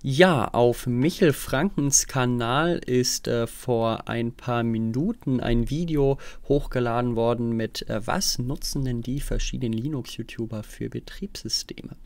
Ja, auf Michel Frankens Kanal ist äh, vor ein paar Minuten ein Video hochgeladen worden mit äh, Was nutzen denn die verschiedenen Linux-YouTuber für Betriebssysteme?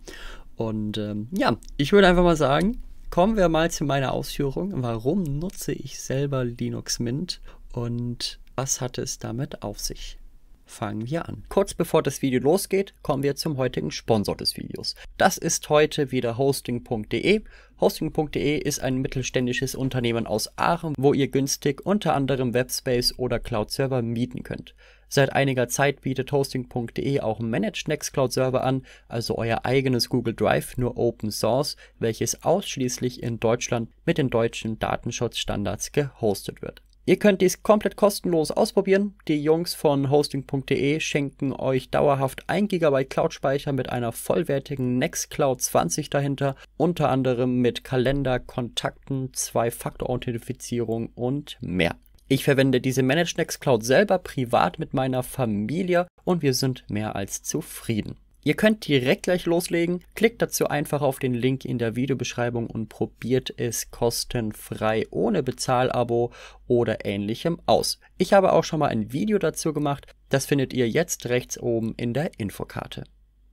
Und ähm, ja, ich würde einfach mal sagen, kommen wir mal zu meiner Ausführung. Warum nutze ich selber Linux Mint und was hat es damit auf sich? fangen wir an. Kurz bevor das Video losgeht, kommen wir zum heutigen Sponsor des Videos. Das ist heute wieder hosting.de. Hosting.de ist ein mittelständisches Unternehmen aus Aachen, wo ihr günstig unter anderem Webspace oder Cloud-Server mieten könnt. Seit einiger Zeit bietet hosting.de auch Managed Next Cloud Server an, also euer eigenes Google Drive, nur Open Source, welches ausschließlich in Deutschland mit den deutschen Datenschutzstandards gehostet wird. Ihr könnt dies komplett kostenlos ausprobieren. Die Jungs von hosting.de schenken euch dauerhaft 1 GB Cloud-Speicher mit einer vollwertigen Nextcloud 20 dahinter, unter anderem mit Kalender, Kontakten, Zwei-Faktor-Authentifizierung und mehr. Ich verwende diese Managed Nextcloud selber privat mit meiner Familie und wir sind mehr als zufrieden. Ihr könnt direkt gleich loslegen. Klickt dazu einfach auf den Link in der Videobeschreibung und probiert es kostenfrei ohne Bezahlabo oder ähnlichem aus. Ich habe auch schon mal ein Video dazu gemacht. Das findet ihr jetzt rechts oben in der Infokarte.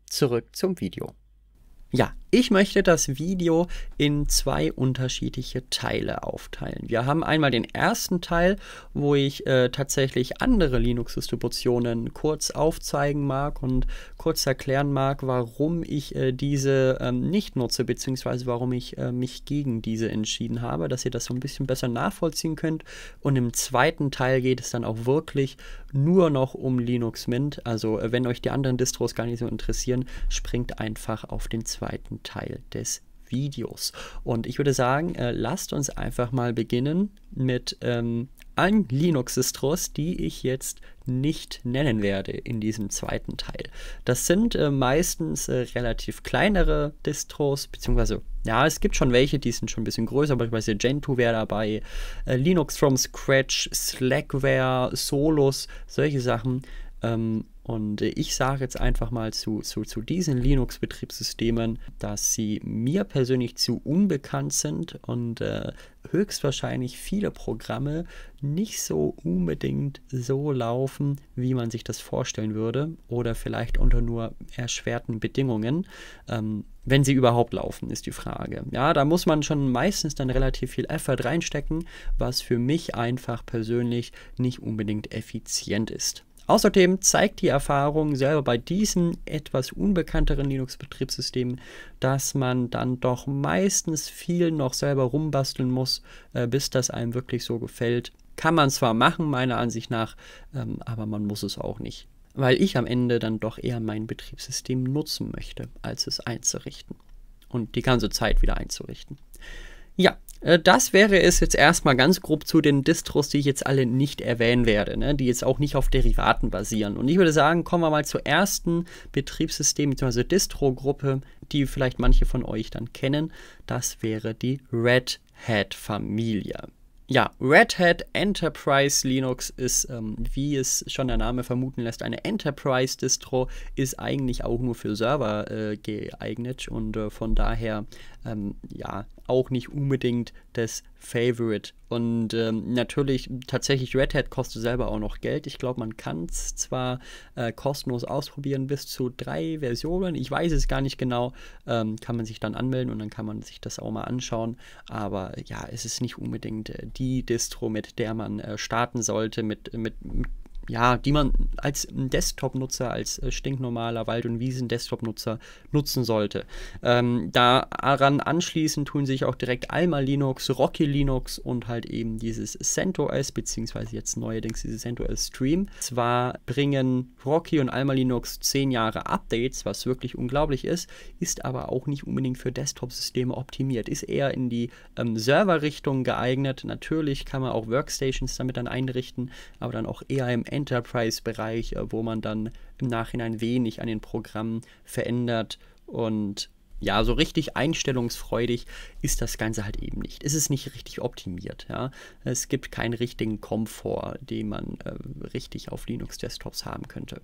Zurück zum Video. Ja, ich möchte das Video in zwei unterschiedliche Teile aufteilen. Wir haben einmal den ersten Teil, wo ich äh, tatsächlich andere Linux-Distributionen kurz aufzeigen mag und kurz erklären mag, warum ich äh, diese ähm, nicht nutze, beziehungsweise warum ich äh, mich gegen diese entschieden habe, dass ihr das so ein bisschen besser nachvollziehen könnt. Und im zweiten Teil geht es dann auch wirklich nur noch um Linux Mint. Also äh, wenn euch die anderen Distros gar nicht so interessieren, springt einfach auf den zweiten Teil des Videos. Und ich würde sagen, äh, lasst uns einfach mal beginnen mit ähm, allen Linux-Distros, die ich jetzt nicht nennen werde in diesem zweiten Teil. Das sind äh, meistens äh, relativ kleinere Distros, beziehungsweise, ja, es gibt schon welche, die sind schon ein bisschen größer, beispielsweise Gentoo wäre dabei, äh, Linux from Scratch, Slackware, Solus, solche Sachen ähm, und äh, ich sage jetzt einfach mal zu, zu, zu diesen Linux-Betriebssystemen, dass sie mir persönlich zu unbekannt sind und äh, höchstwahrscheinlich viele Programme nicht so unbedingt so laufen, wie man sich das vorstellen würde oder vielleicht unter nur erschwerten Bedingungen. Ähm, wenn sie überhaupt laufen, ist die Frage. Ja, da muss man schon meistens dann relativ viel Effort reinstecken, was für mich einfach persönlich nicht unbedingt effizient ist. Außerdem zeigt die Erfahrung selber bei diesen etwas unbekannteren Linux-Betriebssystemen, dass man dann doch meistens viel noch selber rumbasteln muss, äh, bis das einem wirklich so gefällt. Kann man zwar machen, meiner Ansicht nach, ähm, aber man muss es auch nicht weil ich am Ende dann doch eher mein Betriebssystem nutzen möchte, als es einzurichten und die ganze Zeit wieder einzurichten. Ja, äh, das wäre es jetzt erstmal ganz grob zu den Distros, die ich jetzt alle nicht erwähnen werde, ne? die jetzt auch nicht auf Derivaten basieren. Und ich würde sagen, kommen wir mal zur ersten Betriebssystem- bzw. Distro-Gruppe, die vielleicht manche von euch dann kennen. Das wäre die Red Hat-Familie. Ja, Red Hat Enterprise Linux ist, ähm, wie es schon der Name vermuten lässt, eine Enterprise-Distro, ist eigentlich auch nur für Server äh, geeignet und äh, von daher ähm, ja, auch nicht unbedingt das Favorite. Und ähm, natürlich, tatsächlich Red Hat kostet selber auch noch Geld. Ich glaube, man kann es zwar äh, kostenlos ausprobieren bis zu drei Versionen. Ich weiß es gar nicht genau. Ähm, kann man sich dann anmelden und dann kann man sich das auch mal anschauen. Aber ja, es ist nicht unbedingt äh, die Distro, mit der man äh, starten sollte, mit, mit ja, die man als Desktop-Nutzer, als äh, stinknormaler Wald- und Wiesen-Desktop-Nutzer nutzen sollte. Ähm, daran anschließend tun sich auch direkt Alma Linux, Rocky Linux und halt eben dieses CentOS, beziehungsweise jetzt neuerdings dieses CentOS Stream. Zwar bringen Rocky und Alma Linux zehn Jahre Updates, was wirklich unglaublich ist, ist aber auch nicht unbedingt für Desktop-Systeme optimiert, ist eher in die ähm, Server-Richtung geeignet. Natürlich kann man auch Workstations damit dann einrichten, aber dann auch eher im End Enterprise-Bereich, äh, wo man dann im Nachhinein wenig an den Programmen verändert und ja, so richtig einstellungsfreudig ist das Ganze halt eben nicht. Es ist nicht richtig optimiert. Ja? Es gibt keinen richtigen Komfort, den man äh, richtig auf Linux-Desktops haben könnte.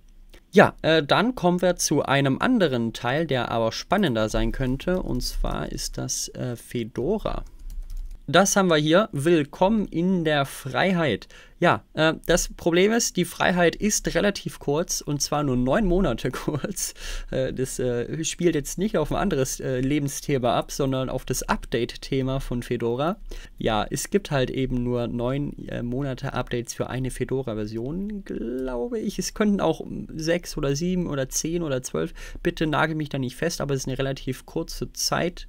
Ja, äh, dann kommen wir zu einem anderen Teil, der aber spannender sein könnte. Und zwar ist das äh, Fedora das haben wir hier. Willkommen in der Freiheit. Ja, äh, das Problem ist, die Freiheit ist relativ kurz und zwar nur neun Monate kurz. Äh, das äh, spielt jetzt nicht auf ein anderes äh, Lebensthema ab, sondern auf das Update-Thema von Fedora. Ja, es gibt halt eben nur neun äh, Monate Updates für eine Fedora-Version, glaube ich. Es könnten auch sechs oder sieben oder zehn oder zwölf. Bitte nagel mich da nicht fest, aber es ist eine relativ kurze Zeit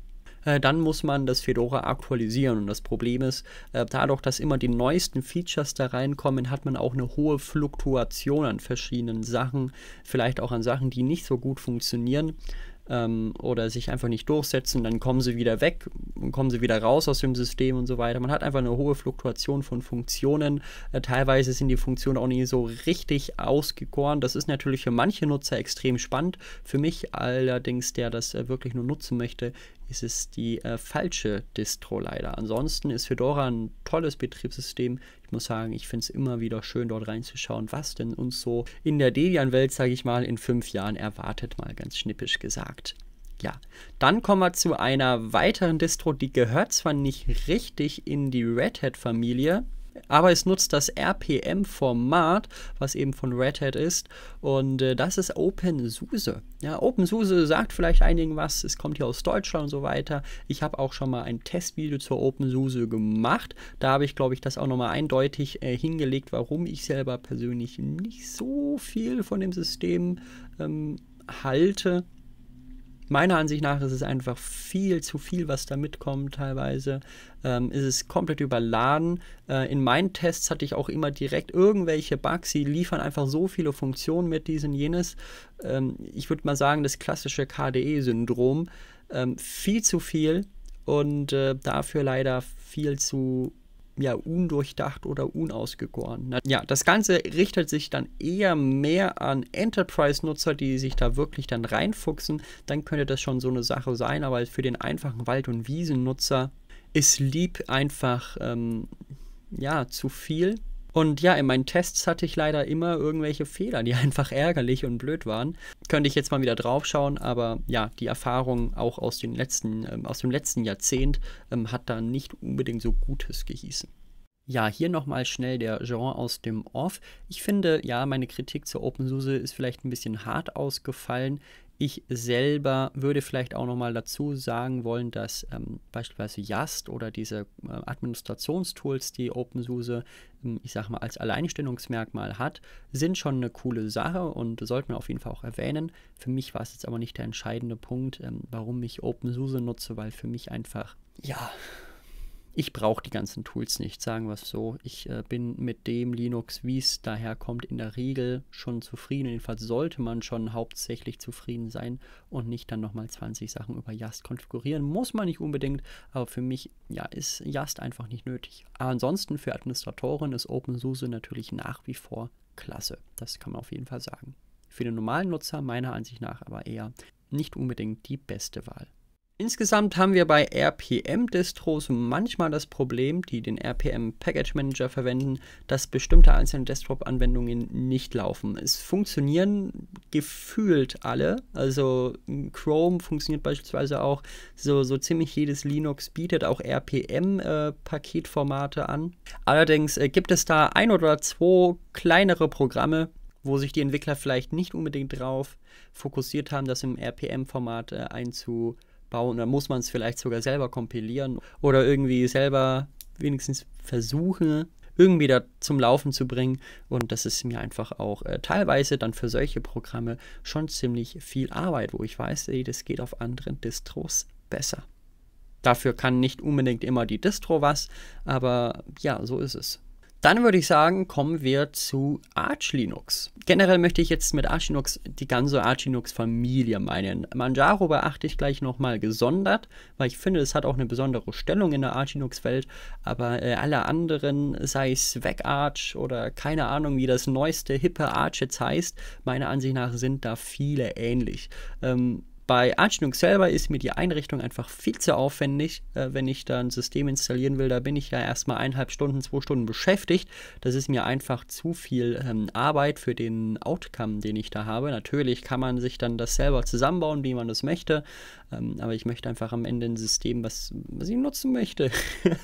äh, dann muss man das Fedora aktualisieren. Und das Problem ist, äh, dadurch, dass immer die neuesten Features da reinkommen, hat man auch eine hohe Fluktuation an verschiedenen Sachen, vielleicht auch an Sachen, die nicht so gut funktionieren ähm, oder sich einfach nicht durchsetzen, dann kommen sie wieder weg und kommen sie wieder raus aus dem System und so weiter. Man hat einfach eine hohe Fluktuation von Funktionen. Äh, teilweise sind die Funktionen auch nie so richtig ausgegoren. Das ist natürlich für manche Nutzer extrem spannend. Für mich allerdings, der das äh, wirklich nur nutzen möchte, ist es die äh, falsche Distro leider. Ansonsten ist Fedora ein tolles Betriebssystem. Ich muss sagen, ich finde es immer wieder schön, dort reinzuschauen, was denn uns so in der Debian-Welt, sage ich mal, in fünf Jahren erwartet, mal ganz schnippisch gesagt. Ja, dann kommen wir zu einer weiteren Distro, die gehört zwar nicht richtig in die Red Hat-Familie, aber es nutzt das RPM-Format, was eben von Red Hat ist. Und äh, das ist OpenSUSE. Ja, OpenSUSE sagt vielleicht einigen was. Es kommt hier aus Deutschland und so weiter. Ich habe auch schon mal ein Testvideo zur OpenSUSE gemacht. Da habe ich, glaube ich, das auch nochmal eindeutig äh, hingelegt, warum ich selber persönlich nicht so viel von dem System ähm, halte meiner Ansicht nach ist es einfach viel zu viel, was da mitkommt teilweise. Ähm, ist es komplett überladen. Äh, in meinen Tests hatte ich auch immer direkt irgendwelche Bugs. Sie liefern einfach so viele Funktionen mit diesen jenes. Ähm, ich würde mal sagen, das klassische KDE-Syndrom. Ähm, viel zu viel und äh, dafür leider viel zu ja, undurchdacht oder unausgegoren. Ja, das Ganze richtet sich dann eher mehr an Enterprise-Nutzer, die sich da wirklich dann reinfuchsen. Dann könnte das schon so eine Sache sein, aber für den einfachen Wald- und Wiesennutzer ist Lieb einfach, ähm, ja, zu viel. Und ja, in meinen Tests hatte ich leider immer irgendwelche Fehler, die einfach ärgerlich und blöd waren. Könnte ich jetzt mal wieder draufschauen, aber ja, die Erfahrung auch aus, den letzten, ähm, aus dem letzten Jahrzehnt ähm, hat da nicht unbedingt so Gutes gehießen. Ja, hier nochmal schnell der Genre aus dem Off. Ich finde, ja, meine Kritik zur OpenSUSE ist vielleicht ein bisschen hart ausgefallen. Ich selber würde vielleicht auch nochmal dazu sagen wollen, dass ähm, beispielsweise Yast oder diese äh, Administrationstools, die OpenSUSE, ähm, ich sag mal, als Alleinstellungsmerkmal hat, sind schon eine coole Sache und sollten wir auf jeden Fall auch erwähnen. Für mich war es jetzt aber nicht der entscheidende Punkt, ähm, warum ich OpenSUSE nutze, weil für mich einfach, ja, ich brauche die ganzen Tools nicht, sagen wir es so. Ich äh, bin mit dem Linux, wie es daherkommt, in der Regel schon zufrieden. Jedenfalls sollte man schon hauptsächlich zufrieden sein und nicht dann nochmal 20 Sachen über Yast konfigurieren. Muss man nicht unbedingt, aber für mich ja, ist Yast einfach nicht nötig. ansonsten für Administratoren ist OpenSUSE natürlich nach wie vor klasse. Das kann man auf jeden Fall sagen. Für den normalen Nutzer meiner Ansicht nach aber eher nicht unbedingt die beste Wahl. Insgesamt haben wir bei RPM-Distros manchmal das Problem, die den RPM Package Manager verwenden, dass bestimmte einzelne Desktop-Anwendungen nicht laufen. Es funktionieren gefühlt alle. Also Chrome funktioniert beispielsweise auch. So, so ziemlich jedes Linux bietet auch RPM-Paketformate äh, an. Allerdings äh, gibt es da ein oder zwei kleinere Programme, wo sich die Entwickler vielleicht nicht unbedingt drauf fokussiert haben, das im RPM-Format äh, einzu bauen. Da muss man es vielleicht sogar selber kompilieren oder irgendwie selber wenigstens versuchen, irgendwie da zum Laufen zu bringen. Und das ist mir einfach auch äh, teilweise dann für solche Programme schon ziemlich viel Arbeit, wo ich weiß, ey, das geht auf anderen Distros besser. Dafür kann nicht unbedingt immer die Distro was, aber ja, so ist es. Dann würde ich sagen, kommen wir zu Arch Linux. Generell möchte ich jetzt mit Arch Linux die ganze Arch Linux Familie meinen. Manjaro beachte ich gleich nochmal gesondert, weil ich finde, es hat auch eine besondere Stellung in der Arch Linux Welt. Aber äh, alle anderen, sei es WebArch oder keine Ahnung, wie das neueste hippe Arch jetzt heißt, meiner Ansicht nach sind da viele ähnlich. Ähm, bei Anstellung selber ist mir die Einrichtung einfach viel zu aufwendig. Äh, wenn ich da ein System installieren will, da bin ich ja erstmal eineinhalb Stunden, zwei Stunden beschäftigt. Das ist mir einfach zu viel ähm, Arbeit für den Outcome, den ich da habe. Natürlich kann man sich dann das selber zusammenbauen, wie man das möchte. Ähm, aber ich möchte einfach am Ende ein System, was, was ich nutzen möchte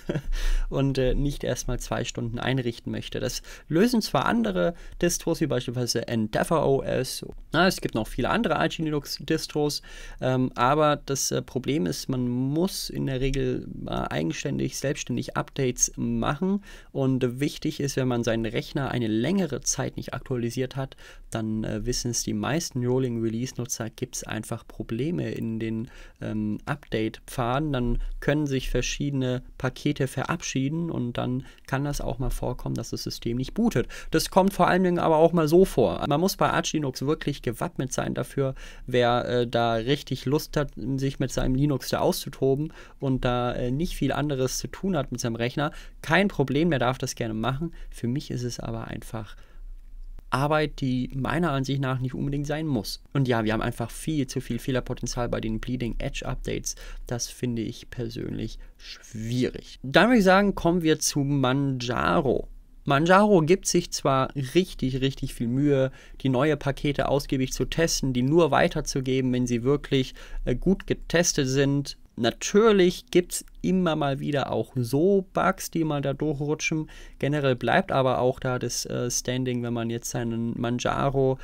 und äh, nicht erstmal zwei Stunden einrichten möchte. Das lösen zwar andere Distros, wie beispielsweise Endeavor OS. Na, es gibt noch viele andere IG Linux Distros, ähm, aber das äh, Problem ist, man muss in der Regel äh, eigenständig, selbstständig Updates machen und wichtig ist, wenn man seinen Rechner eine längere Zeit nicht aktualisiert hat, dann äh, wissen es die meisten Rolling Release Nutzer, gibt es einfach Probleme in den ähm, Update-Pfaden, dann können sich verschiedene Pakete verabschieden und dann kann das auch mal vorkommen, dass das System nicht bootet. Das kommt vor allen Dingen aber auch mal so vor. Man muss bei Arch Linux wirklich gewappnet sein dafür, wer äh, da richtig Lust hat, sich mit seinem Linux da auszutoben und da äh, nicht viel anderes zu tun hat mit seinem Rechner. Kein Problem, der darf das gerne machen. Für mich ist es aber einfach Arbeit, die meiner Ansicht nach nicht unbedingt sein muss. Und ja, wir haben einfach viel zu viel Fehlerpotenzial bei den Bleeding Edge Updates. Das finde ich persönlich schwierig. Dann würde ich sagen, kommen wir zu Manjaro. Manjaro gibt sich zwar richtig, richtig viel Mühe, die neue Pakete ausgiebig zu testen, die nur weiterzugeben, wenn sie wirklich äh, gut getestet sind, Natürlich gibt es immer mal wieder auch so Bugs, die mal da durchrutschen. Generell bleibt aber auch da das äh, Standing, wenn man jetzt seinen Manjaro,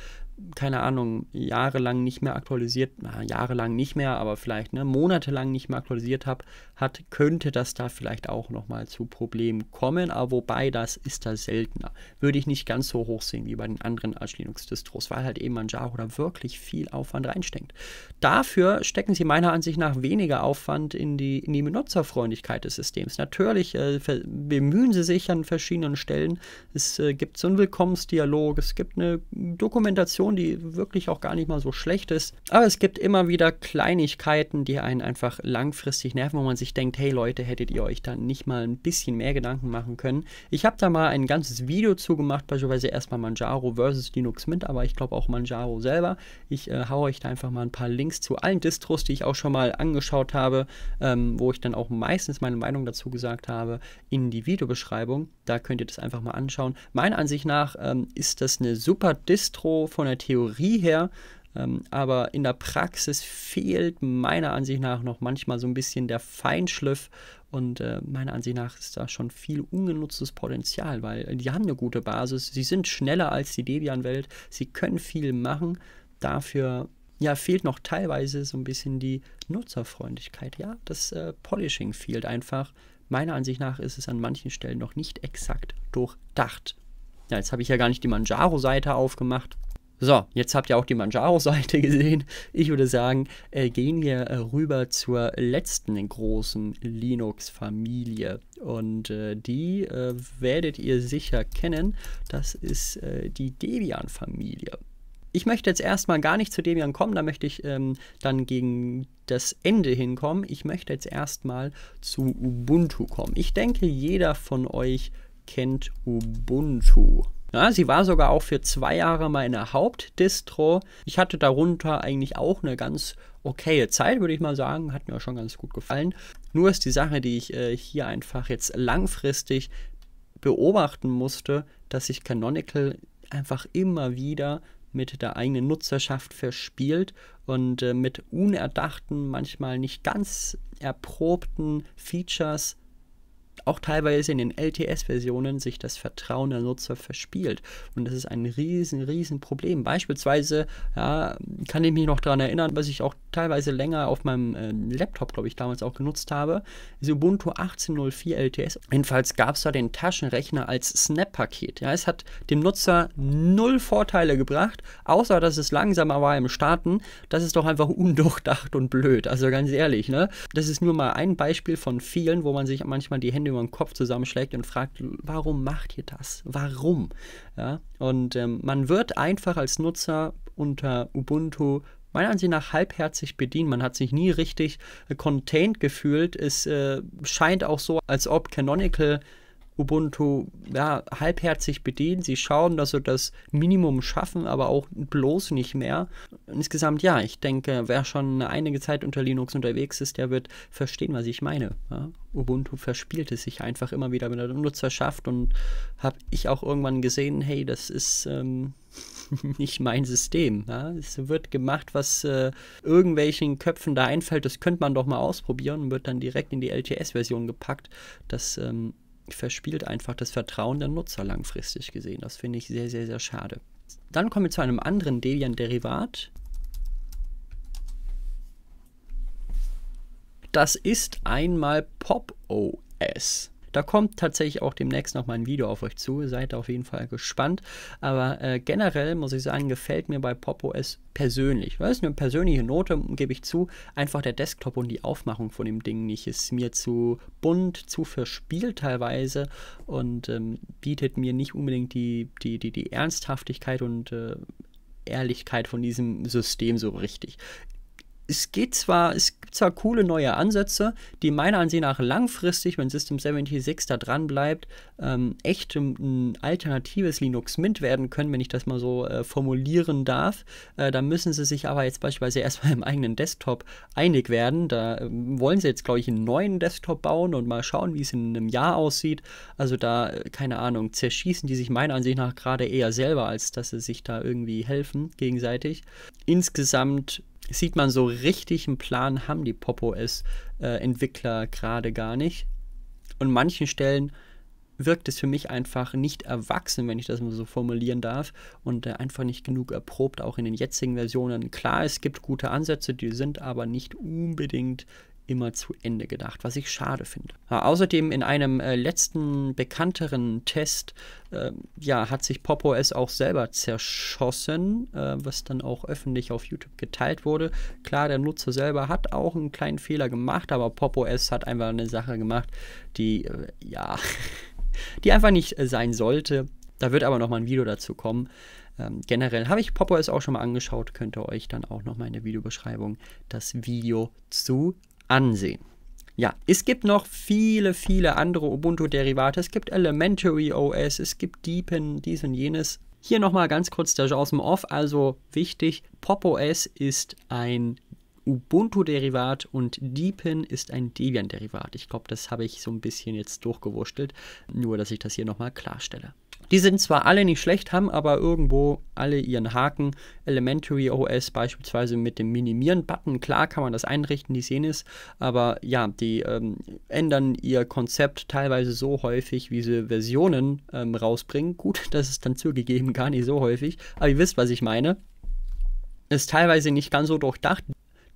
keine Ahnung, jahrelang nicht mehr aktualisiert, na, jahrelang nicht mehr, aber vielleicht ne, monatelang nicht mehr aktualisiert hab, hat, könnte das da vielleicht auch nochmal zu Problemen kommen. Aber wobei, das ist da seltener. Würde ich nicht ganz so hoch sehen wie bei den anderen Arch Linux-Distros, weil halt eben Manjaro da wirklich viel Aufwand reinsteckt. Dafür stecken sie meiner Ansicht nach weniger Aufwand in die, in die Benutzerfreundlichkeit des Systems. Natürlich äh, bemühen sie sich an verschiedenen Stellen. Es äh, gibt so einen Willkommensdialog, es gibt eine Dokumentation, die wirklich auch gar nicht mal so schlecht ist. Aber es gibt immer wieder Kleinigkeiten, die einen einfach langfristig nerven, wo man sich sich denkt, hey Leute, hättet ihr euch da nicht mal ein bisschen mehr Gedanken machen können. Ich habe da mal ein ganzes Video zugemacht, beispielsweise erstmal Manjaro versus Linux Mint, aber ich glaube auch Manjaro selber. Ich äh, haue euch da einfach mal ein paar Links zu allen Distros, die ich auch schon mal angeschaut habe, ähm, wo ich dann auch meistens meine Meinung dazu gesagt habe, in die Videobeschreibung. Da könnt ihr das einfach mal anschauen. Meiner Ansicht nach ähm, ist das eine super Distro von der Theorie her. Ähm, aber in der Praxis fehlt meiner Ansicht nach noch manchmal so ein bisschen der Feinschliff und äh, meiner Ansicht nach ist da schon viel ungenutztes Potenzial, weil die haben eine gute Basis, sie sind schneller als die Debian-Welt, sie können viel machen, dafür ja, fehlt noch teilweise so ein bisschen die Nutzerfreundlichkeit. Ja, das äh, Polishing fehlt einfach. Meiner Ansicht nach ist es an manchen Stellen noch nicht exakt durchdacht. Ja, jetzt habe ich ja gar nicht die Manjaro-Seite aufgemacht. So, jetzt habt ihr auch die Manjaro-Seite gesehen. Ich würde sagen, äh, gehen wir äh, rüber zur letzten großen Linux-Familie. Und äh, die äh, werdet ihr sicher kennen. Das ist äh, die Debian-Familie. Ich möchte jetzt erstmal gar nicht zu Debian kommen, da möchte ich ähm, dann gegen das Ende hinkommen. Ich möchte jetzt erstmal zu Ubuntu kommen. Ich denke, jeder von euch kennt Ubuntu. Ja, sie war sogar auch für zwei Jahre meine Hauptdistro. Ich hatte darunter eigentlich auch eine ganz okaye Zeit, würde ich mal sagen. Hat mir auch schon ganz gut gefallen. Nur ist die Sache, die ich äh, hier einfach jetzt langfristig beobachten musste, dass sich Canonical einfach immer wieder mit der eigenen Nutzerschaft verspielt und äh, mit unerdachten, manchmal nicht ganz erprobten Features auch teilweise in den LTS-Versionen sich das Vertrauen der Nutzer verspielt. Und das ist ein riesen, riesen Problem. Beispielsweise ja, kann ich mich noch daran erinnern, was ich auch teilweise länger auf meinem äh, Laptop, glaube ich, damals auch genutzt habe, ist Ubuntu 18.04 LTS. Jedenfalls gab es da den Taschenrechner als Snap-Paket. Ja, es hat dem Nutzer null Vorteile gebracht, außer dass es langsamer war im Starten. Das ist doch einfach undurchdacht und blöd. Also ganz ehrlich, ne? Das ist nur mal ein Beispiel von vielen, wo man sich manchmal die Hände Hände über den Kopf zusammenschlägt und fragt, warum macht ihr das? Warum? Ja, und ähm, man wird einfach als Nutzer unter Ubuntu meiner Ansicht nach halbherzig bedient. Man hat sich nie richtig äh, contained gefühlt. Es äh, scheint auch so, als ob Canonical Ubuntu ja, halbherzig bedienen. Sie schauen, dass sie das Minimum schaffen, aber auch bloß nicht mehr. Insgesamt, ja, ich denke, wer schon einige Zeit unter Linux unterwegs ist, der wird verstehen, was ich meine. Ja? Ubuntu verspielt es sich einfach immer wieder mit der Nutzerschaft und habe ich auch irgendwann gesehen, hey, das ist ähm, nicht mein System. Ja? Es wird gemacht, was äh, irgendwelchen Köpfen da einfällt, das könnte man doch mal ausprobieren und wird dann direkt in die LTS-Version gepackt. Das ähm, verspielt einfach das Vertrauen der Nutzer langfristig gesehen. Das finde ich sehr, sehr, sehr schade. Dann kommen wir zu einem anderen Debian-Derivat. Das ist einmal Pop OS. Da kommt tatsächlich auch demnächst nochmal ein Video auf euch zu. Seid auf jeden Fall gespannt. Aber äh, generell muss ich sagen, gefällt mir bei Pop OS persönlich. Das ist eine persönliche Note, gebe ich zu. Einfach der Desktop und die Aufmachung von dem Ding nicht. Ist mir zu bunt, zu verspielt teilweise und ähm, bietet mir nicht unbedingt die, die, die, die Ernsthaftigkeit und äh, Ehrlichkeit von diesem System so richtig es geht zwar, es gibt zwar coole neue Ansätze, die meiner Ansicht nach langfristig, wenn System 76 da dran bleibt, ähm, echt ein, alternatives Linux Mint werden können, wenn ich das mal so äh, formulieren darf. Äh, da müssen sie sich aber jetzt beispielsweise erstmal im eigenen Desktop einig werden. Da äh, wollen sie jetzt, glaube ich, einen neuen Desktop bauen und mal schauen, wie es in einem Jahr aussieht. Also da, äh, keine Ahnung, zerschießen die sich meiner Ansicht nach gerade eher selber, als dass sie sich da irgendwie helfen gegenseitig. Insgesamt sieht man so richtig einen Plan, haben die pop os äh, entwickler gerade gar nicht. Und manchen Stellen wirkt es für mich einfach nicht erwachsen, wenn ich das mal so formulieren darf, und äh, einfach nicht genug erprobt, auch in den jetzigen Versionen. Klar, es gibt gute Ansätze, die sind aber nicht unbedingt immer zu Ende gedacht, was ich schade finde. Außerdem in einem äh, letzten bekannteren Test äh, ja, hat sich PopOS auch selber zerschossen, äh, was dann auch öffentlich auf YouTube geteilt wurde. Klar, der Nutzer selber hat auch einen kleinen Fehler gemacht, aber PopOS hat einfach eine Sache gemacht, die äh, ja, die einfach nicht äh, sein sollte. Da wird aber nochmal ein Video dazu kommen. Ähm, generell habe ich PopOS auch schon mal angeschaut, könnt ihr euch dann auch nochmal in der Videobeschreibung das Video zu ansehen. Ja, es gibt noch viele, viele andere Ubuntu-Derivate. Es gibt Elementary OS, es gibt Deepin, dies und jenes. Hier nochmal ganz kurz der aus dem Off, also wichtig, Pop OS ist ein Ubuntu-Derivat und Deepin ist ein Debian-Derivat. Ich glaube, das habe ich so ein bisschen jetzt durchgewurschtelt, nur dass ich das hier nochmal klarstelle. Die sind zwar alle nicht schlecht, haben aber irgendwo alle ihren Haken. Elementary OS beispielsweise mit dem Minimieren-Button, klar kann man das einrichten, die sehen es, aber ja, die ähm, ändern ihr Konzept teilweise so häufig, wie sie Versionen ähm, rausbringen. Gut, das ist dann zugegeben gar nicht so häufig, aber ihr wisst, was ich meine. Ist teilweise nicht ganz so durchdacht.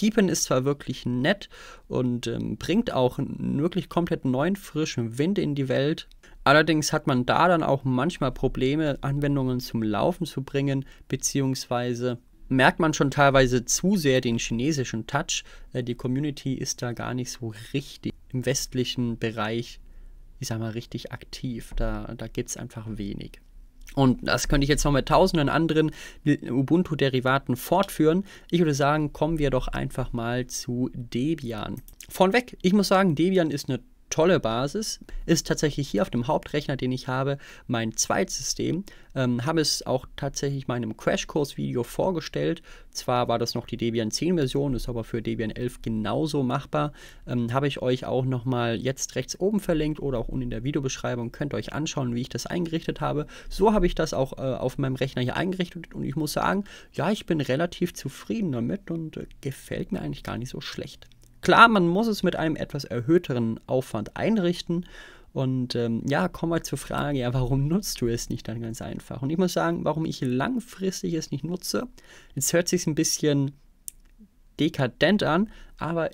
Deepin ist zwar wirklich nett und ähm, bringt auch einen wirklich komplett neuen, frischen Wind in die Welt. Allerdings hat man da dann auch manchmal Probleme, Anwendungen zum Laufen zu bringen, beziehungsweise merkt man schon teilweise zu sehr den chinesischen Touch. Äh, die Community ist da gar nicht so richtig im westlichen Bereich, ich sag mal, richtig aktiv. Da, da gibt es einfach wenig. Und das könnte ich jetzt noch mit tausenden anderen Ubuntu-Derivaten fortführen. Ich würde sagen, kommen wir doch einfach mal zu Debian. Vornweg, ich muss sagen, Debian ist eine tolle Basis, ist tatsächlich hier auf dem Hauptrechner, den ich habe, mein Zweitsystem. Ähm, habe es auch tatsächlich meinem Crashkurs-Video vorgestellt. Zwar war das noch die Debian 10-Version, ist aber für Debian 11 genauso machbar. Ähm, habe ich euch auch nochmal jetzt rechts oben verlinkt oder auch unten in der Videobeschreibung. Könnt ihr euch anschauen, wie ich das eingerichtet habe. So habe ich das auch äh, auf meinem Rechner hier eingerichtet und ich muss sagen, ja, ich bin relativ zufrieden damit und äh, gefällt mir eigentlich gar nicht so schlecht. Klar, man muss es mit einem etwas erhöhteren Aufwand einrichten. Und ähm, ja, kommen wir zur Frage, ja, warum nutzt du es nicht dann ganz einfach? Und ich muss sagen, warum ich langfristig es nicht nutze, jetzt hört sich ein bisschen dekadent an, aber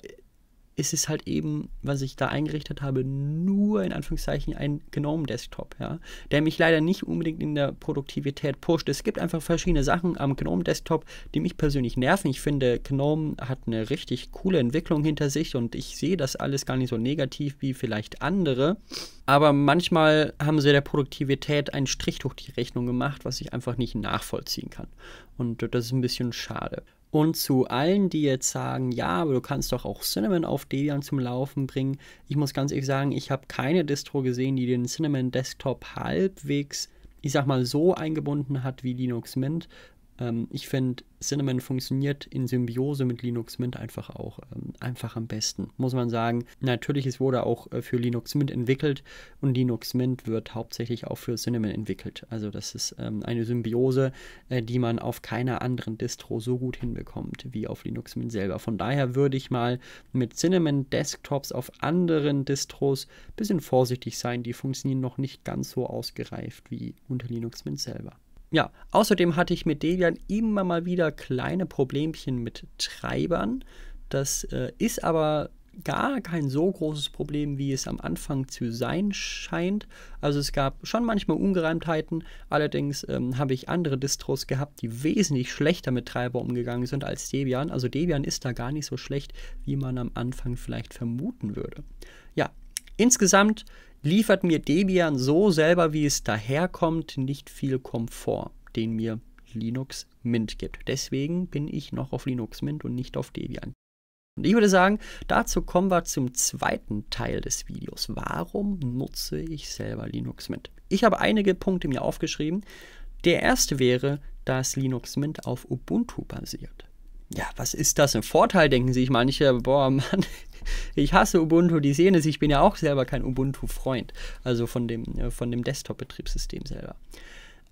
ist es halt eben, was ich da eingerichtet habe, nur in Anführungszeichen ein GNOME-Desktop, ja, der mich leider nicht unbedingt in der Produktivität pusht. Es gibt einfach verschiedene Sachen am GNOME-Desktop, die mich persönlich nerven. Ich finde, GNOME hat eine richtig coole Entwicklung hinter sich und ich sehe das alles gar nicht so negativ wie vielleicht andere. Aber manchmal haben sie der Produktivität einen Strich durch die Rechnung gemacht, was ich einfach nicht nachvollziehen kann. Und das ist ein bisschen schade. Und zu allen, die jetzt sagen, ja, aber du kannst doch auch Cinnamon auf Debian zum Laufen bringen. Ich muss ganz ehrlich sagen, ich habe keine Distro gesehen, die den Cinnamon Desktop halbwegs, ich sag mal, so eingebunden hat wie Linux Mint. Ähm, ich finde, Cinnamon funktioniert in Symbiose mit Linux Mint einfach auch ähm, einfach am besten, muss man sagen. Natürlich, es wurde auch äh, für Linux Mint entwickelt und Linux Mint wird hauptsächlich auch für Cinnamon entwickelt. Also das ist ähm, eine Symbiose, äh, die man auf keiner anderen Distro so gut hinbekommt wie auf Linux Mint selber. Von daher würde ich mal mit Cinnamon Desktops auf anderen Distros ein bisschen vorsichtig sein. Die funktionieren noch nicht ganz so ausgereift wie unter Linux Mint selber. Ja, außerdem hatte ich mit Debian immer mal wieder kleine Problemchen mit Treibern. Das äh, ist aber gar kein so großes Problem, wie es am Anfang zu sein scheint. Also es gab schon manchmal Ungereimtheiten, allerdings ähm, habe ich andere Distros gehabt, die wesentlich schlechter mit Treiber umgegangen sind als Debian. Also Debian ist da gar nicht so schlecht, wie man am Anfang vielleicht vermuten würde. Ja, Insgesamt liefert mir Debian so selber, wie es daherkommt, nicht viel Komfort, den mir Linux Mint gibt. Deswegen bin ich noch auf Linux Mint und nicht auf Debian. Und ich würde sagen, dazu kommen wir zum zweiten Teil des Videos. Warum nutze ich selber Linux Mint? Ich habe einige Punkte mir aufgeschrieben. Der erste wäre, dass Linux Mint auf Ubuntu basiert ja, was ist das ein Vorteil, denken sich manche, boah, Mann, ich hasse Ubuntu, die sehen es, ich bin ja auch selber kein Ubuntu-Freund, also von dem, äh, von dem Desktop-Betriebssystem selber.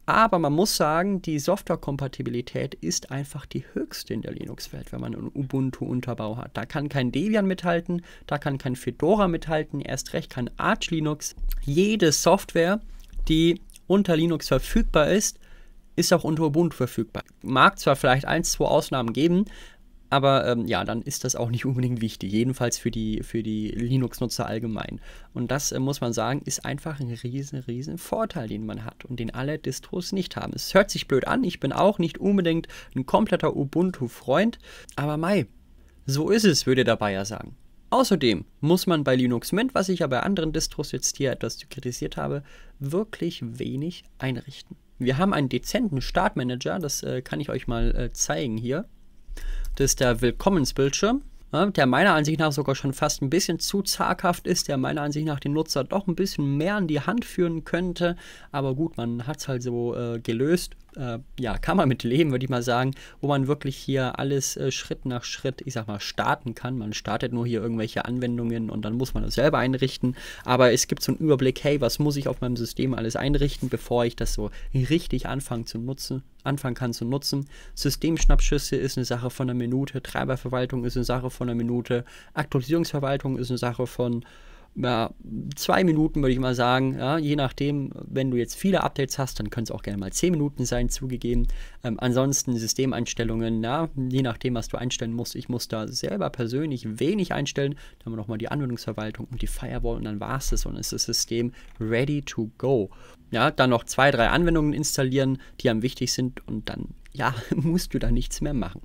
Aber man muss sagen, die Software-Kompatibilität ist einfach die höchste in der Linux-Welt, wenn man einen Ubuntu-Unterbau hat. Da kann kein Debian mithalten, da kann kein Fedora mithalten, erst recht kein Arch Linux. Jede Software, die unter Linux verfügbar ist, ist auch unter Ubuntu verfügbar. Mag zwar vielleicht ein, zwei Ausnahmen geben, aber ähm, ja, dann ist das auch nicht unbedingt wichtig, jedenfalls für die, für die Linux-Nutzer allgemein. Und das äh, muss man sagen, ist einfach ein riesen, riesen Vorteil, den man hat und den alle Distros nicht haben. Es hört sich blöd an, ich bin auch nicht unbedingt ein kompletter Ubuntu-Freund, aber Mai, so ist es, würde der Bayer sagen. Außerdem muss man bei Linux Mint, was ich ja bei anderen Distros jetzt hier etwas kritisiert habe, wirklich wenig einrichten. Wir haben einen dezenten Startmanager, das äh, kann ich euch mal äh, zeigen hier. Das ist der Willkommensbildschirm, ja, der meiner Ansicht nach sogar schon fast ein bisschen zu zaghaft ist, der meiner Ansicht nach den Nutzer doch ein bisschen mehr an die Hand führen könnte. Aber gut, man hat es halt so äh, gelöst äh, ja, kann man mit leben, würde ich mal sagen, wo man wirklich hier alles äh, Schritt nach Schritt, ich sag mal, starten kann. Man startet nur hier irgendwelche Anwendungen und dann muss man das selber einrichten. Aber es gibt so einen Überblick, hey, was muss ich auf meinem System alles einrichten, bevor ich das so richtig anfangen zu nutzen, anfangen kann zu nutzen. Systemschnappschüsse ist eine Sache von einer Minute, Treiberverwaltung ist eine Sache von einer Minute, Aktualisierungsverwaltung ist eine Sache von ja, zwei Minuten, würde ich mal sagen. Ja, je nachdem, wenn du jetzt viele Updates hast, dann können es auch gerne mal zehn Minuten sein, zugegeben. Ähm, ansonsten Systemeinstellungen, ja, je nachdem, was du einstellen musst. Ich muss da selber persönlich wenig einstellen. Dann haben wir nochmal die Anwendungsverwaltung und die Firewall und dann war es das und ist das System ready to go. Ja, dann noch zwei, drei Anwendungen installieren, die am wichtig sind und dann, ja, musst du da nichts mehr machen.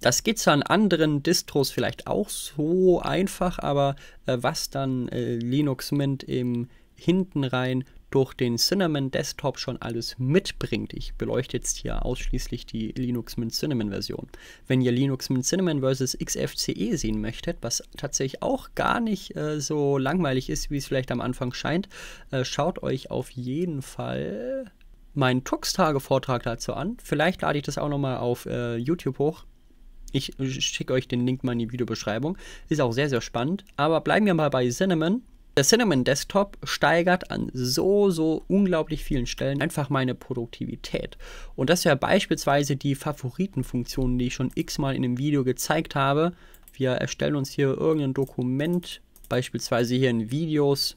Das geht zwar an anderen Distros vielleicht auch so einfach, aber äh, was dann äh, Linux Mint im hinten rein durch den Cinnamon Desktop schon alles mitbringt. Ich beleuchte jetzt hier ausschließlich die Linux Mint Cinnamon Version. Wenn ihr Linux Mint Cinnamon versus XFCE sehen möchtet, was tatsächlich auch gar nicht äh, so langweilig ist, wie es vielleicht am Anfang scheint, äh, schaut euch auf jeden Fall meinen Tux-Tage-Vortrag dazu an. Vielleicht lade ich das auch nochmal auf äh, YouTube hoch. Ich schicke euch den Link mal in die Videobeschreibung. Ist auch sehr, sehr spannend. Aber bleiben wir mal bei Cinnamon. Der Cinnamon Desktop steigert an so, so unglaublich vielen Stellen einfach meine Produktivität. Und das wäre beispielsweise die Favoritenfunktion, die ich schon x-mal in dem Video gezeigt habe. Wir erstellen uns hier irgendein Dokument, beispielsweise hier in Videos,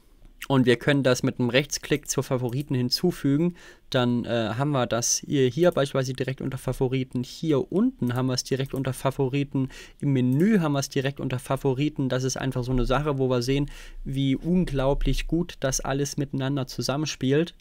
und wir können das mit einem Rechtsklick zur Favoriten hinzufügen. Dann äh, haben wir das hier, hier beispielsweise direkt unter Favoriten. Hier unten haben wir es direkt unter Favoriten. Im Menü haben wir es direkt unter Favoriten. Das ist einfach so eine Sache, wo wir sehen, wie unglaublich gut das alles miteinander zusammenspielt.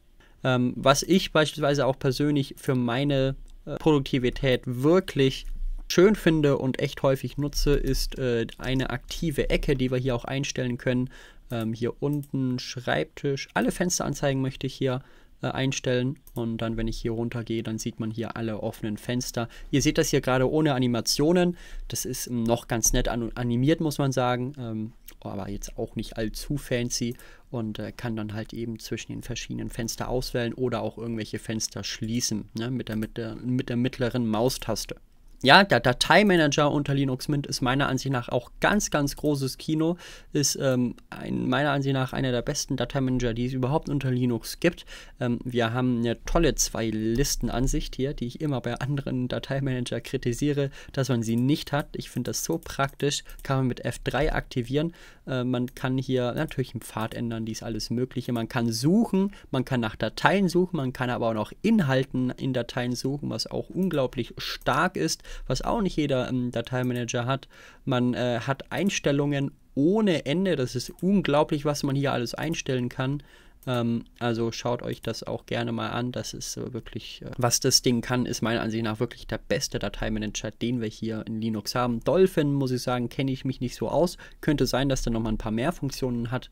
Ähm, was ich beispielsweise auch persönlich für meine äh, Produktivität wirklich schön finde und echt häufig nutze, ist äh, eine aktive Ecke, die wir hier auch einstellen können. Ähm, hier unten Schreibtisch, alle Fensteranzeigen möchte ich hier äh, einstellen und dann, wenn ich hier runter gehe, dann sieht man hier alle offenen Fenster. Ihr seht das hier gerade ohne Animationen. Das ist ähm, noch ganz nett an animiert, muss man sagen, ähm, aber jetzt auch nicht allzu fancy und äh, kann dann halt eben zwischen den verschiedenen Fenster auswählen oder auch irgendwelche Fenster schließen ne, mit, der, mit, der, mit der mittleren Maustaste ja, der Dateimanager unter Linux Mint ist meiner Ansicht nach auch ganz, ganz großes Kino. Ist ähm, ein, meiner Ansicht nach einer der besten Dateimanager, die es überhaupt unter Linux gibt. Ähm, wir haben eine tolle Zwei-Listen-Ansicht hier, die ich immer bei anderen Dateimanager kritisiere, dass man sie nicht hat. Ich finde das so praktisch. Kann man mit F3 aktivieren. Äh, man kann hier natürlich einen Pfad ändern, dies alles Mögliche. Man kann suchen, man kann nach Dateien suchen, man kann aber auch nach Inhalten in Dateien suchen, was auch unglaublich stark ist was auch nicht jeder ähm, Dateimanager hat. Man äh, hat Einstellungen ohne Ende. Das ist unglaublich, was man hier alles einstellen kann. Ähm, also schaut euch das auch gerne mal an. Das ist äh, wirklich, äh, was das Ding kann, ist meiner Ansicht nach wirklich der beste Dateimanager, den wir hier in Linux haben. Dolphin, muss ich sagen, kenne ich mich nicht so aus. Könnte sein, dass der nochmal ein paar mehr Funktionen hat.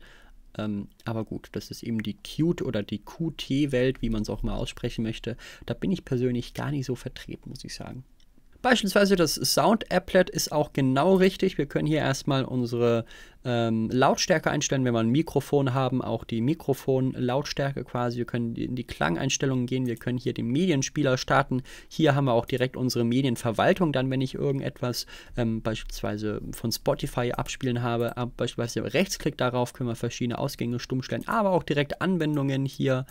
Ähm, aber gut, das ist eben die Qt oder die QT-Welt, wie man es auch mal aussprechen möchte. Da bin ich persönlich gar nicht so vertreten, muss ich sagen. Beispielsweise das Sound-Applet ist auch genau richtig. Wir können hier erstmal unsere ähm, Lautstärke einstellen, wenn wir ein Mikrofon haben, auch die Mikrofon-Lautstärke quasi. Wir können in die Klangeinstellungen gehen, wir können hier den Medienspieler starten. Hier haben wir auch direkt unsere Medienverwaltung, dann wenn ich irgendetwas ähm, beispielsweise von Spotify abspielen habe, beispielsweise Rechtsklick darauf können wir verschiedene Ausgänge stumm stellen, aber auch direkt Anwendungen hier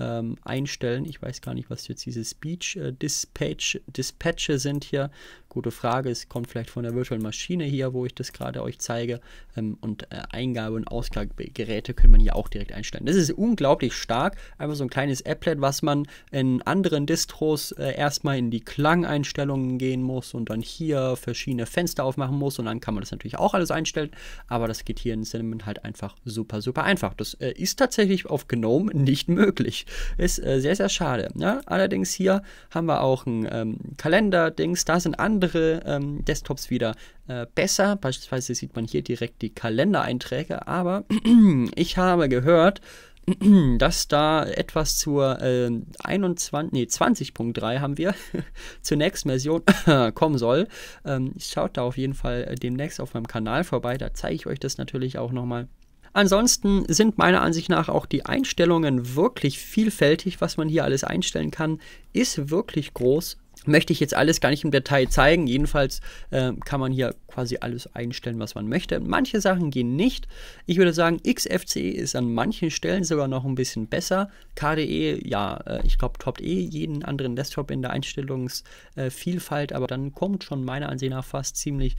ähm, einstellen. Ich weiß gar nicht, was jetzt diese Speech äh, Dispatch, Dispatche sind hier. Gute Frage, es kommt vielleicht von der Virtual Maschine hier, wo ich das gerade euch zeige. Ähm, und äh, Eingabe- und Ausgabegeräte können man hier auch direkt einstellen. Das ist unglaublich stark. Einfach so ein kleines Applet, was man in anderen Distros äh, erstmal in die Klangeinstellungen gehen muss und dann hier verschiedene Fenster aufmachen muss. Und dann kann man das natürlich auch alles einstellen. Aber das geht hier in Cinnamon halt einfach super, super einfach. Das äh, ist tatsächlich auf GNOME nicht möglich. Ist äh, sehr, sehr schade. Ne? Allerdings hier haben wir auch ein ähm, Kalender-Dings. Da sind andere ähm, Desktops wieder äh, besser. Beispielsweise sieht man hier direkt die Kalendereinträge. Aber ich habe gehört, dass da etwas zur äh, 21, nee, 20.3 haben wir, zur nächsten Version kommen soll. Ähm, schaut da auf jeden Fall äh, demnächst auf meinem Kanal vorbei, da zeige ich euch das natürlich auch nochmal. Ansonsten sind meiner Ansicht nach auch die Einstellungen wirklich vielfältig, was man hier alles einstellen kann, ist wirklich groß. Möchte ich jetzt alles gar nicht im Detail zeigen. Jedenfalls äh, kann man hier quasi alles einstellen, was man möchte. Manche Sachen gehen nicht. Ich würde sagen, XFCE ist an manchen Stellen sogar noch ein bisschen besser. KDE, ja, äh, ich glaube, toppt eh jeden anderen Desktop in der Einstellungsvielfalt. Äh, aber dann kommt schon meiner Ansicht nach fast ziemlich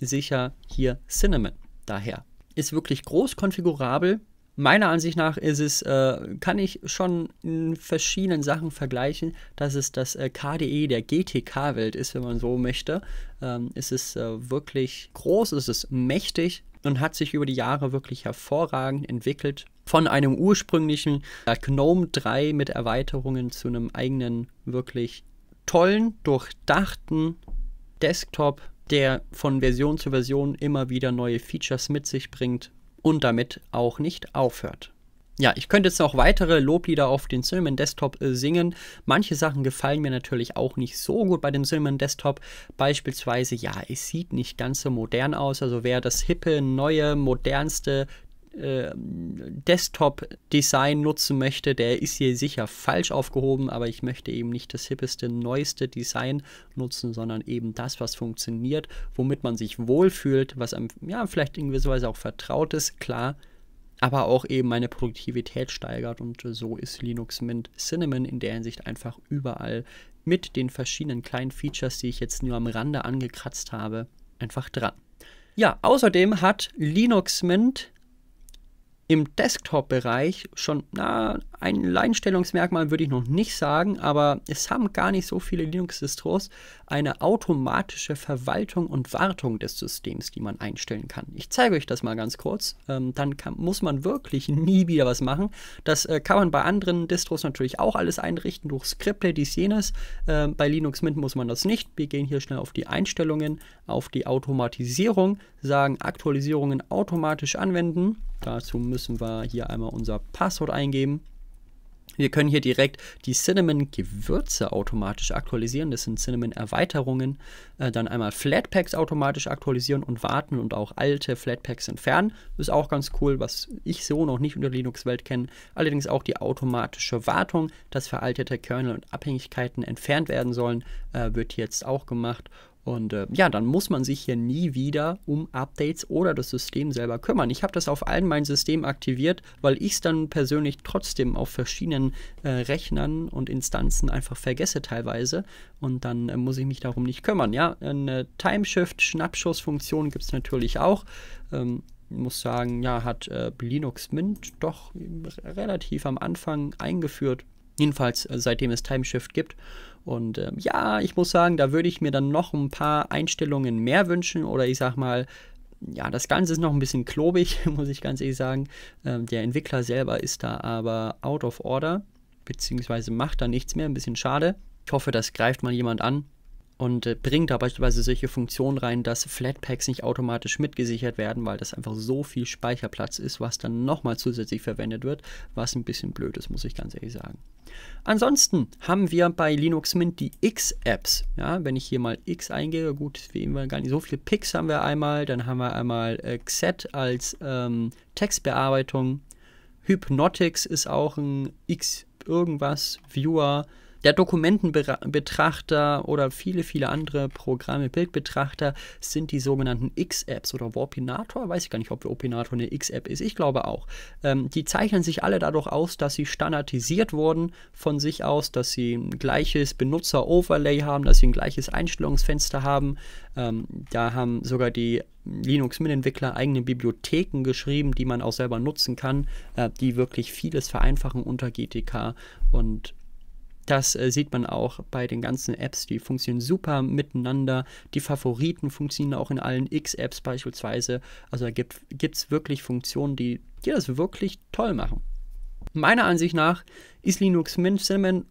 äh, sicher hier Cinnamon daher ist wirklich groß konfigurabel. Meiner Ansicht nach ist es, äh, kann ich schon in verschiedenen Sachen vergleichen, dass es das äh, KDE der GTK-Welt ist, wenn man so möchte. Ähm, es ist äh, wirklich groß, es ist mächtig und hat sich über die Jahre wirklich hervorragend entwickelt. Von einem ursprünglichen äh, GNOME 3 mit Erweiterungen zu einem eigenen, wirklich tollen, durchdachten Desktop der von Version zu Version immer wieder neue Features mit sich bringt und damit auch nicht aufhört. Ja, ich könnte jetzt noch weitere Loblieder auf den Cinnamon Desktop äh, singen. Manche Sachen gefallen mir natürlich auch nicht so gut bei dem Cinnamon Desktop. Beispielsweise, ja, es sieht nicht ganz so modern aus. Also wer das hippe, neue, modernste äh, Desktop-Design nutzen möchte, der ist hier sicher falsch aufgehoben, aber ich möchte eben nicht das hippeste, neueste Design nutzen, sondern eben das, was funktioniert, womit man sich wohlfühlt, was einem ja, vielleicht in gewisser Weise auch vertraut ist, klar, aber auch eben meine Produktivität steigert und so ist Linux Mint Cinnamon in der Hinsicht einfach überall mit den verschiedenen kleinen Features, die ich jetzt nur am Rande angekratzt habe, einfach dran. Ja, außerdem hat Linux Mint im Desktop-Bereich schon na, ein Leinstellungsmerkmal würde ich noch nicht sagen, aber es haben gar nicht so viele Linux-Distros eine automatische Verwaltung und Wartung des Systems, die man einstellen kann. Ich zeige euch das mal ganz kurz. Ähm, dann kann, muss man wirklich nie wieder was machen. Das äh, kann man bei anderen Distros natürlich auch alles einrichten durch Skripte, dies, jenes. Ähm, bei Linux Mint muss man das nicht. Wir gehen hier schnell auf die Einstellungen, auf die Automatisierung, sagen Aktualisierungen automatisch anwenden. Dazu müssen wir hier einmal unser Passwort eingeben. Wir können hier direkt die Cinnamon-Gewürze automatisch aktualisieren. Das sind Cinnamon-Erweiterungen. Äh, dann einmal Flatpaks automatisch aktualisieren und warten und auch alte Flatpaks entfernen. Das Ist auch ganz cool, was ich so noch nicht unter Linux-Welt kenne. Allerdings auch die automatische Wartung, dass veraltete Kernel und Abhängigkeiten entfernt werden sollen, äh, wird jetzt auch gemacht. Und äh, ja, dann muss man sich hier nie wieder um Updates oder das System selber kümmern. Ich habe das auf allen meinen Systemen aktiviert, weil ich es dann persönlich trotzdem auf verschiedenen äh, Rechnern und Instanzen einfach vergesse teilweise. Und dann äh, muss ich mich darum nicht kümmern. Ja, eine Timeshift-Schnappschussfunktion gibt es natürlich auch. Ähm, muss sagen, ja, hat äh, Linux Mint doch äh, relativ am Anfang eingeführt. Jedenfalls äh, seitdem es Timeshift gibt. Und äh, ja, ich muss sagen, da würde ich mir dann noch ein paar Einstellungen mehr wünschen oder ich sag mal, ja, das Ganze ist noch ein bisschen klobig, muss ich ganz ehrlich sagen. Ähm, der Entwickler selber ist da aber out of order, beziehungsweise macht da nichts mehr, ein bisschen schade. Ich hoffe, das greift mal jemand an und äh, bringt da beispielsweise solche Funktionen rein, dass Flatpaks nicht automatisch mitgesichert werden, weil das einfach so viel Speicherplatz ist, was dann nochmal zusätzlich verwendet wird, was ein bisschen blöd ist, muss ich ganz ehrlich sagen. Ansonsten haben wir bei Linux Mint die X-Apps. Ja, wenn ich hier mal X eingehe, gut, wie immer gar nicht so viele Picks haben wir einmal, dann haben wir einmal äh, Xet als ähm, Textbearbeitung, Hypnotics ist auch ein X irgendwas, Viewer, der Dokumentenbetrachter oder viele, viele andere Programme, Bildbetrachter, sind die sogenannten X-Apps oder Warpinator. Weiß ich gar nicht, ob Warpinator eine X-App ist. Ich glaube auch. Ähm, die zeichnen sich alle dadurch aus, dass sie standardisiert wurden von sich aus, dass sie ein gleiches Benutzer-Overlay haben, dass sie ein gleiches Einstellungsfenster haben. Ähm, da haben sogar die Linux-Min-Entwickler eigene Bibliotheken geschrieben, die man auch selber nutzen kann, äh, die wirklich vieles vereinfachen unter GTK und das äh, sieht man auch bei den ganzen Apps, die funktionieren super miteinander. Die Favoriten funktionieren auch in allen X-Apps beispielsweise. Also da gibt es wirklich Funktionen, die, die das wirklich toll machen. Meiner Ansicht nach ist Linux Mint Cinnamon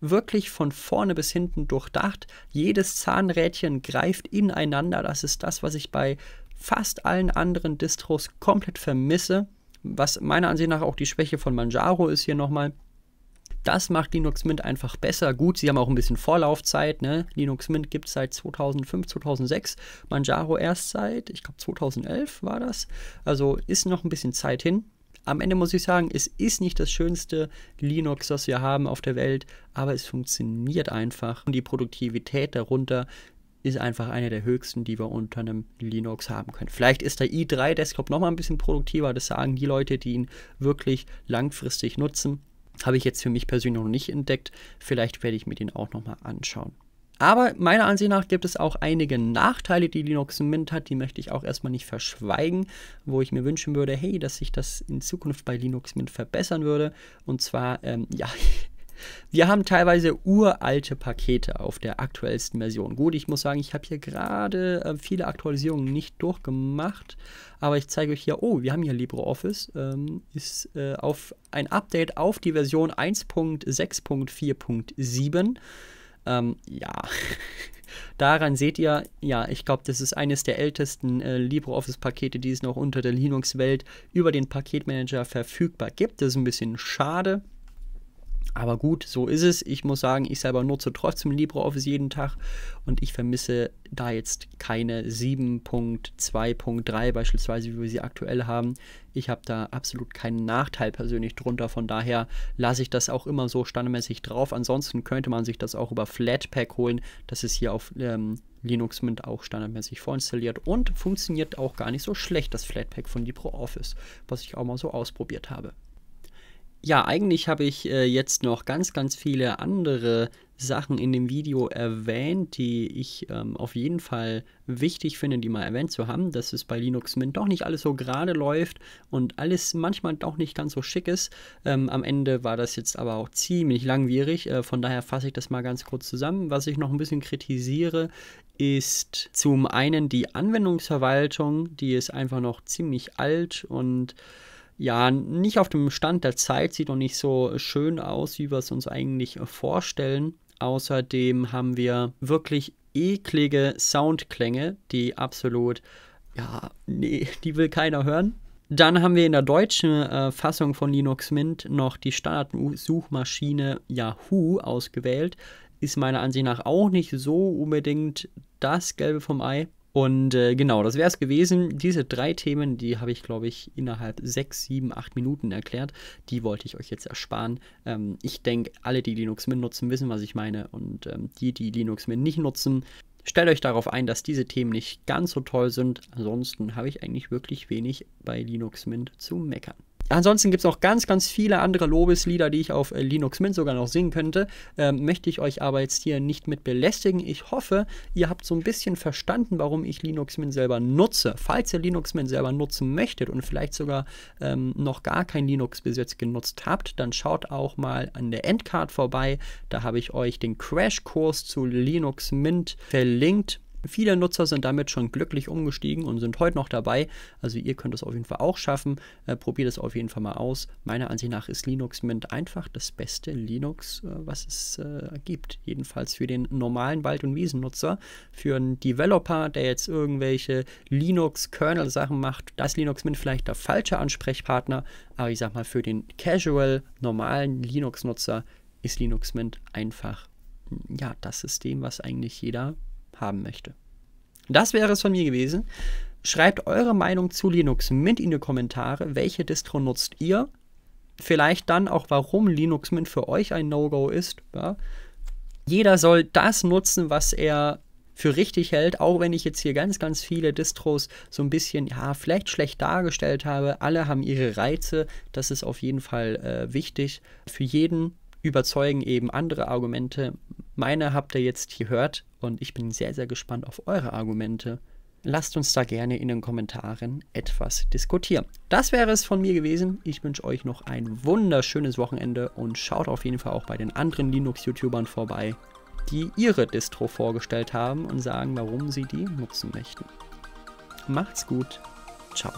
wirklich von vorne bis hinten durchdacht. Jedes Zahnrädchen greift ineinander. Das ist das, was ich bei fast allen anderen Distros komplett vermisse. Was meiner Ansicht nach auch die Schwäche von Manjaro ist hier nochmal. Das macht Linux Mint einfach besser. Gut, sie haben auch ein bisschen Vorlaufzeit. Ne? Linux Mint gibt es seit 2005, 2006. Manjaro erst seit, ich glaube, 2011 war das. Also ist noch ein bisschen Zeit hin. Am Ende muss ich sagen, es ist nicht das schönste Linux, was wir haben auf der Welt, aber es funktioniert einfach und die Produktivität darunter ist einfach eine der höchsten, die wir unter einem Linux haben können. Vielleicht ist der i3-Desktop nochmal ein bisschen produktiver, das sagen die Leute, die ihn wirklich langfristig nutzen. Habe ich jetzt für mich persönlich noch nicht entdeckt. Vielleicht werde ich mir den auch nochmal anschauen. Aber meiner Ansicht nach gibt es auch einige Nachteile, die Linux Mint hat. Die möchte ich auch erstmal nicht verschweigen, wo ich mir wünschen würde, hey, dass sich das in Zukunft bei Linux Mint verbessern würde. Und zwar, ähm, ja, Wir haben teilweise uralte Pakete auf der aktuellsten Version. Gut, ich muss sagen, ich habe hier gerade äh, viele Aktualisierungen nicht durchgemacht, aber ich zeige euch hier, oh, wir haben hier LibreOffice, ähm, ist äh, auf ein Update auf die Version 1.6.4.7. Ähm, ja, daran seht ihr, ja, ich glaube, das ist eines der ältesten äh, LibreOffice-Pakete, die es noch unter der Linux-Welt über den Paketmanager verfügbar gibt. Das ist ein bisschen schade. Aber gut, so ist es. Ich muss sagen, ich selber nutze trotzdem LibreOffice jeden Tag und ich vermisse da jetzt keine 7.2.3 beispielsweise, wie wir sie aktuell haben. Ich habe da absolut keinen Nachteil persönlich drunter. Von daher lasse ich das auch immer so standardmäßig drauf. Ansonsten könnte man sich das auch über Flatpak holen. Das ist hier auf ähm, Linux Mint auch standardmäßig vorinstalliert und funktioniert auch gar nicht so schlecht, das Flatpak von LibreOffice, was ich auch mal so ausprobiert habe ja, eigentlich habe ich äh, jetzt noch ganz, ganz viele andere Sachen in dem Video erwähnt, die ich ähm, auf jeden Fall wichtig finde, die mal erwähnt zu haben, dass es bei Linux Mint doch nicht alles so gerade läuft und alles manchmal doch nicht ganz so schick ist. Ähm, am Ende war das jetzt aber auch ziemlich langwierig, äh, von daher fasse ich das mal ganz kurz zusammen. Was ich noch ein bisschen kritisiere, ist zum einen die Anwendungsverwaltung, die ist einfach noch ziemlich alt und ja nicht auf dem Stand der Zeit, sieht noch nicht so schön aus, wie wir es uns eigentlich vorstellen. Außerdem haben wir wirklich eklige Soundklänge, die absolut, ja, nee, die will keiner hören. Dann haben wir in der deutschen äh, Fassung von Linux Mint noch die Standard-Suchmaschine Yahoo ausgewählt. Ist meiner Ansicht nach auch nicht so unbedingt das Gelbe vom Ei. Und äh, genau, das wäre es gewesen. Diese drei Themen, die habe ich, glaube ich, innerhalb sechs, sieben, acht Minuten erklärt. Die wollte ich euch jetzt ersparen. Ähm, ich denke, alle, die Linux Mint nutzen, wissen, was ich meine. Und ähm, die, die Linux Mint nicht nutzen, stellt euch darauf ein, dass diese Themen nicht ganz so toll sind. Ansonsten habe ich eigentlich wirklich wenig bei Linux Mint zu meckern. Ansonsten gibt es auch ganz, ganz viele andere Lobeslieder, die ich auf äh, Linux Mint sogar noch singen könnte. Ähm, möchte ich euch aber jetzt hier nicht mit belästigen. Ich hoffe, ihr habt so ein bisschen verstanden, warum ich Linux Mint selber nutze. Falls ihr Linux Mint selber nutzen möchtet und vielleicht sogar ähm, noch gar kein Linux bis jetzt genutzt habt, dann schaut auch mal an der Endcard vorbei. Da habe ich euch den Crashkurs zu Linux Mint verlinkt. Viele Nutzer sind damit schon glücklich umgestiegen und sind heute noch dabei. Also ihr könnt es auf jeden Fall auch schaffen. Äh, probiert es auf jeden Fall mal aus. Meiner Ansicht nach ist Linux Mint einfach das beste Linux, äh, was es äh, gibt. Jedenfalls für den normalen Wald- und Wiesennutzer. Für einen Developer, der jetzt irgendwelche Linux-Kernel-Sachen macht, da ist Linux Mint vielleicht der falsche Ansprechpartner. Aber ich sag mal, für den casual, normalen Linux-Nutzer ist Linux Mint einfach hm, ja, das System, was eigentlich jeder haben möchte. Das wäre es von mir gewesen. Schreibt eure Meinung zu Linux Mint in die Kommentare. Welche Distro nutzt ihr? Vielleicht dann auch, warum Linux Mint für euch ein No-Go ist. Ja? Jeder soll das nutzen, was er für richtig hält, auch wenn ich jetzt hier ganz, ganz viele Distros so ein bisschen, ja, vielleicht schlecht dargestellt habe. Alle haben ihre Reize. Das ist auf jeden Fall äh, wichtig für jeden überzeugen eben andere Argumente. Meine habt ihr jetzt gehört und ich bin sehr, sehr gespannt auf eure Argumente. Lasst uns da gerne in den Kommentaren etwas diskutieren. Das wäre es von mir gewesen. Ich wünsche euch noch ein wunderschönes Wochenende und schaut auf jeden Fall auch bei den anderen Linux-YouTubern vorbei, die ihre Distro vorgestellt haben und sagen, warum sie die nutzen möchten. Macht's gut. Ciao.